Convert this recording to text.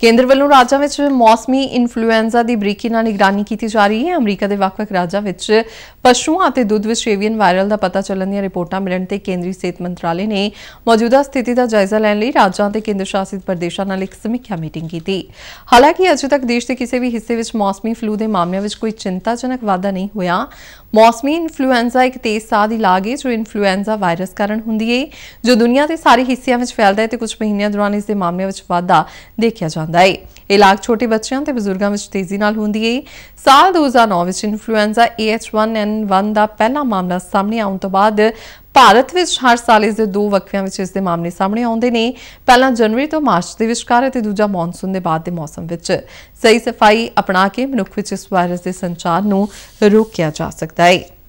ਕੇਂਦਰ ਵੱਲੋਂ ਰਾਜਾਂ ਵਿੱਚ ਮੌਸਮੀ ਇਨਫਲੂਐਂਜ਼ਾ ਦੀ ਬਰੀਕੀ ਨਾਲ ਨਿਗਰਾਨੀ ਕੀਤੀ ਜਾ ਰਹੀ ਹੈ ਅਮਰੀਕਾ ਦੇ ਵੱਖ-ਵੱਖ ਰਾਜਾਂ ਵਿੱਚ ਪਸ਼ੂਆਂ ਅਤੇ ਦੁੱਧ ਵਿੱਚ ਰੇਵੀਅਨ ਵਾਇਰਲ ਦਾ ਪਤਾ ਚੱਲਣ ਦੀਆਂ ਰਿਪੋਰਟਾਂ ਮਿਲਣ ਤੇ ਕੇਂਦਰੀ ਸਿਹਤ ਮੰਤਰਾਲੇ ਨੇ ਮੌਜੂਦਾ ਸਥਿਤੀ ਦਾ ਜਾਇਜ਼ਾ ਲੈਣ ਲਈ ਰਾਜਾਂ ਤੇ ਕੇਂਦਰ ਸ਼ਾਸਿਤ ਪ੍ਰਦੇਸ਼ਾਂ ਨਾਲ ਇੱਕ ਸਮੀਖਿਆ ਮੀਟਿੰਗ ਕੀਤੀ ਹਾਲਾਂਕਿ ਅਜੇ ਤੱਕ ਦੇਸ਼ ਦੇ ਕਿਸੇ ਵੀ ਹਿੱਸੇ ਵਿੱਚ ਮੌਸਮੀ ਫਲੂ ਦੇ ਮਾਮਲਿਆਂ ਵਿੱਚ ਕੋਈ ਚਿੰਤਾਜਨਕ ਵਾਧਾ ਨਹੀਂ ਹੋਇਆ ਮੌਸਮੀ ਇਨਫਲੂਐਂਜ਼ਾ ਇੱਕ ਤੇਜ਼ ਸਾਹ ਦੀ ਲਾਗ ਹੈ ਜੋ ਇਨਫਲੂਐਂਜ਼ਾ ਵਾਇਰਸ ਕਾਰਨ ਹੁੰਦੀ ਹੈ ਜੋ ਦੁਨੀਆ ਦੇ ਸਾਰੇ ਹਿੱਸਿਆਂ ਵਿੱਚ ਫੈਲਦਾ ਹੈ ਤੇ ਕੁਝ ਮਹੀਨਿਆਂ ਦੌਰਾਨ ਇਸ ਦੇ ਮਾਮਲਿਆਂ ਵਿੱਚ ਵਾਧਾ ਦੇਖਿਆ ਜਾਂਦਾ ਹੈ ਇਹ ਲਾਗ ਛੋਟੇ ਬੱਚਿਆਂ ਤੇ ਬਜ਼ੁਰਗਾਂ ਵਿੱਚ ਤੇਜ਼ੀ ਨਾਲ ਹੁੰਦੀ ਹੈ ਸਾਲ 2009 ਵਿੱਚ ਇਨਫਲੂਐਂਜ਼ਾ AH1N1 ਦਾ ਪਹਿਲਾ ਮਾਮਲਾ ਸਾਹਮਣੇ ਆਉਣ ਤੋਂ ਬਾਅਦ ਭਾਰਤ ਵਿੱਚ ਹਰ ਸਾਲ ਇਸ ਦੇ ਦੋ ਵਕਫਿਆਂ ਵਿੱਚ ਇਸ ਦੇ ਮਾਮਲੇ ਸਾਹਮਣੇ ਆਉਂਦੇ ਨੇ ਪਹਿਲਾ ਜਨਵਰੀ ਤੋਂ ਮਾਰਚ ਦੇ ਵਿਚਕਾਰ ਅਤੇ ਦੂਜਾ ਮੌਨਸੂਨ ਦੇ ਬਾਅਦ ਦੇ ਮੌਸਮ ਵਿੱਚ ਸਹੀ ਸਫਾਈ ਅਪਣਾ ਕੇ ਮਨੁੱਖ ਵਿੱਚ ਇਸ ਵਾਇਰਸ ਦੇ ਸੰਚਾਰ ਨੂੰ ਰੋਕਿਆ ਜਾ ਸਕਦਾ ਹੈ